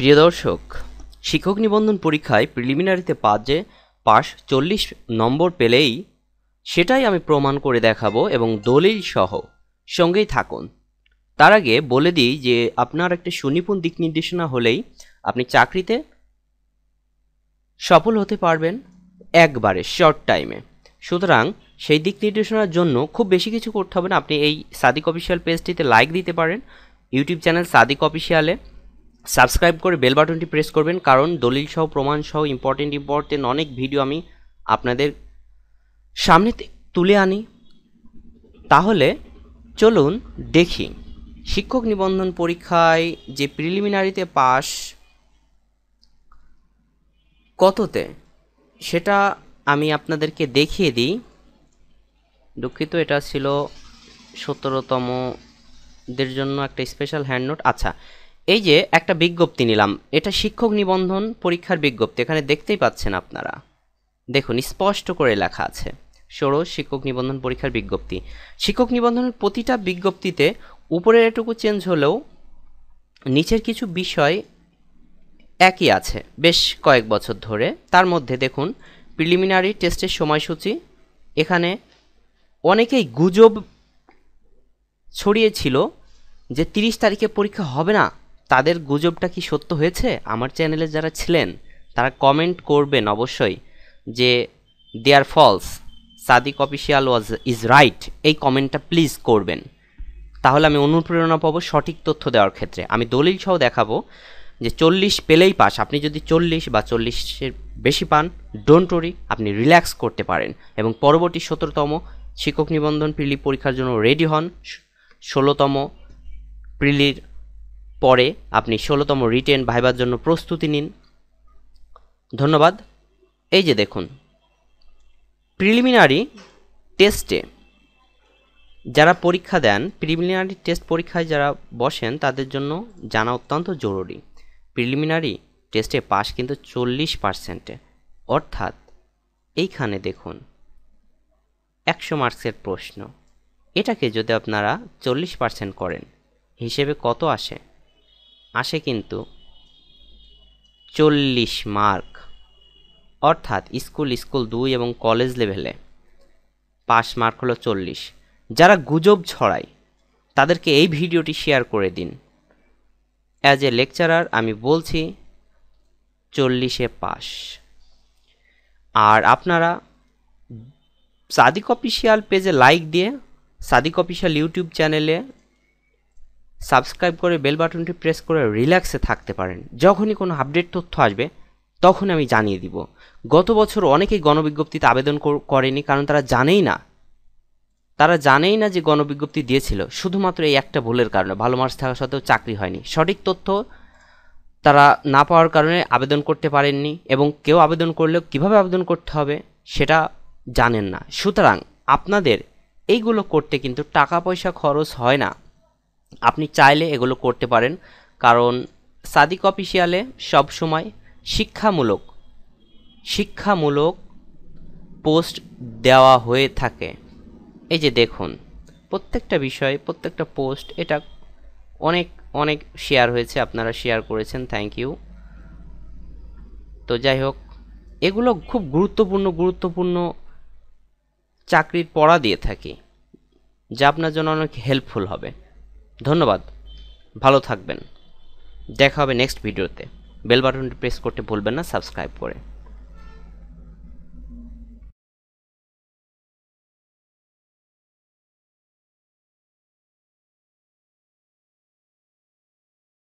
প্রিয় দর্শক শিক্ষক নিবন্ধন পরীক্ষায় প্রিলিমিনারিতে পাজে পাস চল্লিশ নম্বর পেলেই সেটাই আমি প্রমাণ করে দেখাবো এবং দলিল সহ সঙ্গেই থাকুন তার আগে বলে দিই যে আপনার একটা সুনিপুণ দিক নির্দেশনা হলেই আপনি চাকরিতে সফল হতে পারবেন একবারে শর্ট টাইমে সুতরাং সেই দিক নির্দেশনার জন্য খুব বেশি কিছু করতে হবে না আপনি এই সাদিক অফিসিয়াল পেজটিতে লাইক দিতে পারেন ইউটিউব চ্যানেল সাদিক অফিসিয়ালে সাবস্ক্রাইব করে বেল বাটনটি প্রেস করবেন কারণ দলিল সহ প্রমাণ সহ ইম্পর্টেন্ট ইম্পর্টেন্ট অনেক ভিডিও আমি আপনাদের সামনে তুলে আনি তাহলে চলুন দেখি শিক্ষক নিবন্ধন পরীক্ষায় যে প্রিলিমিনারিতে পাস কততে সেটা আমি আপনাদেরকে দেখিয়ে দিই দুঃখিত এটা ছিল সতেরোতমদের জন্য একটা স্পেশাল হ্যান্ড নোট আচ্ছা এই যে একটা বিজ্ঞপ্তি নিলাম এটা শিক্ষক নিবন্ধন পরীক্ষার বিজ্ঞপ্তি এখানে দেখতেই পাচ্ছেন আপনারা দেখুন স্পষ্ট করে লেখা আছে ষোড়শ শিক্ষক নিবন্ধন পরীক্ষার বিজ্ঞপ্তি শিক্ষক নিবন্ধনের প্রতিটা বিজ্ঞপ্তিতে উপরের এটুকু চেঞ্জ হলেও নিচের কিছু বিষয় একই আছে বেশ কয়েক বছর ধরে তার মধ্যে দেখুন প্রিলিমিনারি টেস্টের সময়সূচি এখানে অনেকেই গুজব ছড়িয়েছিল যে তিরিশ তারিখে পরীক্ষা হবে না তাদের গুজবটা কি সত্য হয়েছে আমার চ্যানেলে যারা ছিলেন তারা কমেন্ট করবেন অবশ্যই যে they are false Sadiq official was is right এই কমেন্টটা প্লিজ করবেন তাহলে আমি অনুপ্রেরণা পাবো সঠিক তথ্য দেওয়ার ক্ষেত্রে আমি দলিল সহ দেখাবো যে চল্লিশ পেলেই পাস আপনি যদি চল্লিশ বা চল্লিশের বেশি পান ডোন্ট ওরি আপনি রিল্যাক্স করতে পারেন এবং পরবর্তী সতেরোতম শিক্ষক নিবন্ধন প্রিলি পরীক্ষার জন্য রেডি হন ষোলোতম প্রিলির পরে আপনি ষোলোতম রিটেন ভাইবার জন্য প্রস্তুতি নিন ধন্যবাদ এই যে দেখুন প্রিলিমিনারি টেস্টে যারা পরীক্ষা দেন প্রিলিমিনারি টেস্ট পরীক্ষায় যারা বসেন তাদের জন্য জানা অত্যন্ত জরুরি প্রিলিমিনারি টেস্টে পাস কিন্তু চল্লিশ পার্সেন্টে অর্থাৎ এইখানে দেখুন একশো মার্কসের প্রশ্ন এটাকে যদি আপনারা চল্লিশ পার্সেন্ট করেন হিসেবে কত আসে আসে কিন্তু চল্লিশ মার্ক অর্থাৎ স্কুল স্কুল দুই এবং কলেজ লেভেলে পাস মার্ক হলো চল্লিশ যারা গুজব ছড়ায় তাদেরকে এই ভিডিওটি শেয়ার করে দিন অ্যাজ এ লেকচারার আমি বলছি চল্লিশে পাস আর আপনারা সাদিক অফিসিয়াল পেজে লাইক দিয়ে সাদিক অফিসিয়াল ইউটিউব চ্যানেলে সাবস্ক্রাইব করে বেল বাটনটি প্রেস করে রিল্যাক্সে থাকতে পারেন যখনই কোনো আপডেট তথ্য আসবে তখন আমি জানিয়ে দিব গত বছর অনেকেই গণবিজ্ঞপ্তিতে আবেদন করেনি কারণ তারা জানেই না তারা জানেই না যে গণবিজ্ঞপ্তি দিয়েছিল শুধুমাত্র এই একটা ভুলের কারণে ভালো মার্কস থাকা সত্ত্বেও চাকরি হয়নি সঠিক তথ্য তারা না পাওয়ার কারণে আবেদন করতে পারেননি এবং কেউ আবেদন করলেও কিভাবে আবেদন করতে হবে সেটা জানেন না সুতরাং আপনাদের এইগুলো করতে কিন্তু টাকা পয়সা খরচ হয় না আপনি চাইলে এগুলো করতে পারেন কারণ সাদিক অফিসিয়ালে সবসময় শিক্ষামূলক শিক্ষামূলক পোস্ট দেওয়া হয়ে থাকে এই যে দেখুন প্রত্যেকটা বিষয় প্রত্যেকটা পোস্ট এটা অনেক অনেক শেয়ার হয়েছে আপনারা শেয়ার করেছেন থ্যাংক ইউ তো যাই হোক এগুলো খুব গুরুত্বপূর্ণ গুরুত্বপূর্ণ চাকরির পড়া দিয়ে থাকি যা আপনার জন্য অনেক হেল্পফুল হবে ধন্যবাদ ভালো থাকবেন দেখা হবে নেক্সট ভিডিওতে বেল বাটনটি প্রেস করতে ভুলবেন না সাবস্ক্রাইব করে